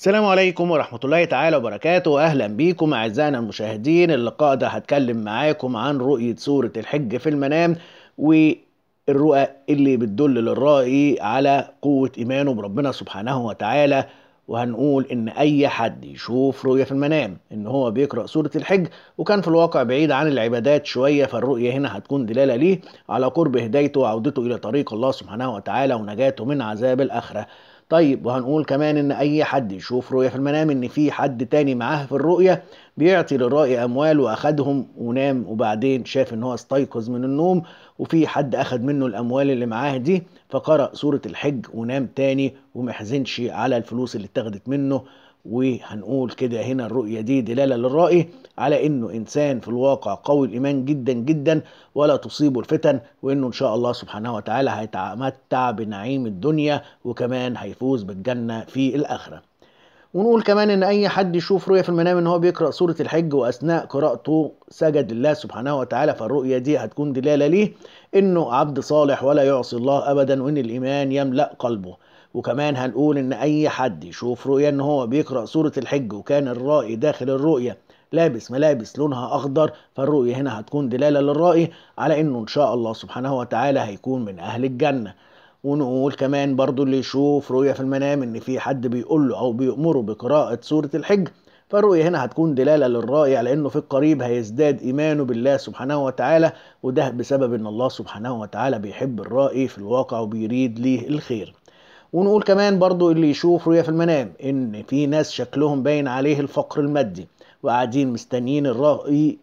السلام عليكم ورحمة الله تعالى وبركاته أهلا بيكم أعزائنا المشاهدين اللقاء ده هتكلم معاكم عن رؤية سورة الحج في المنام والرؤى اللي بتدل للرائي على قوة إيمانه بربنا سبحانه وتعالى وهنقول ان اي حد يشوف رؤيه في المنام ان هو بيقرا سوره الحج وكان في الواقع بعيد عن العبادات شويه فالرؤيه هنا هتكون دلاله ليه على قرب هدايته وعودته الى طريق الله سبحانه وتعالى ونجاته من عذاب الاخره طيب وهنقول كمان ان اي حد يشوف رؤية في المنام ان في حد تاني معاه في الرؤية بيعطي للراعي اموال واخدهم ونام وبعدين شاف ان هو استيقظ من النوم وفي حد اخد منه الاموال اللي معاه دي فقرأ سورة الحج ونام تاني ومحزنش على الفلوس اللي اتاخدت منه وهنقول كده هنا الرؤية دي دلالة للرأي على انه انسان في الواقع قوي الايمان جدا جدا ولا تصيبه الفتن وانه ان شاء الله سبحانه وتعالى هيتمتع بنعيم الدنيا وكمان هيفوز بالجنة في الاخرة ونقول كمان ان اي حد يشوف رؤيه في المنام ان هو بيقرا سوره الحج واثناء قراءته سجد لله سبحانه وتعالى فالرؤيه دي هتكون دلاله ليه انه عبد صالح ولا يعصي الله ابدا وان الايمان يملا قلبه وكمان هنقول ان اي حد يشوف رؤيه ان هو بيقرا سوره الحج وكان الرائي داخل الرؤيه لابس ملابس لونها اخضر فالرؤيه هنا هتكون دلاله للرائي على انه ان شاء الله سبحانه وتعالى هيكون من اهل الجنه ونقول كمان برضو اللي يشوف رؤية في المنام ان في حد بيقول له او بيأمره بقراءة سورة الحج فالرؤية هنا هتكون دلالة للرأي على انه في القريب هيزداد ايمانه بالله سبحانه وتعالى وده بسبب ان الله سبحانه وتعالى بيحب الرأي في الواقع وبيريد ليه الخير ونقول كمان برضو اللي يشوف رؤية في المنام ان في ناس شكلهم باين عليه الفقر المادي وقاعدين مستنيين الرأي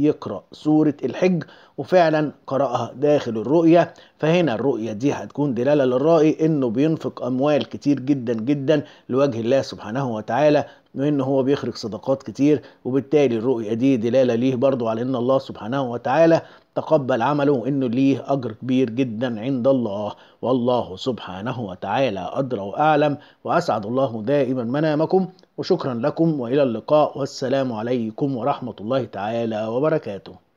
يقرأ سورة الحج وفعلا قرأها داخل الرؤية فهنا الرؤية دي هتكون دلالة للرائي انه بينفق اموال كتير جدا جدا لوجه الله سبحانه وتعالى ان هو بيخرج صدقات كتير وبالتالي الرؤيه دي دلاله ليه برضو على ان الله سبحانه وتعالى تقبل عمله وانه ليه اجر كبير جدا عند الله والله سبحانه وتعالى ادرى واعلم واسعد الله دائما منامكم وشكرا لكم والى اللقاء والسلام عليكم ورحمه الله تعالى وبركاته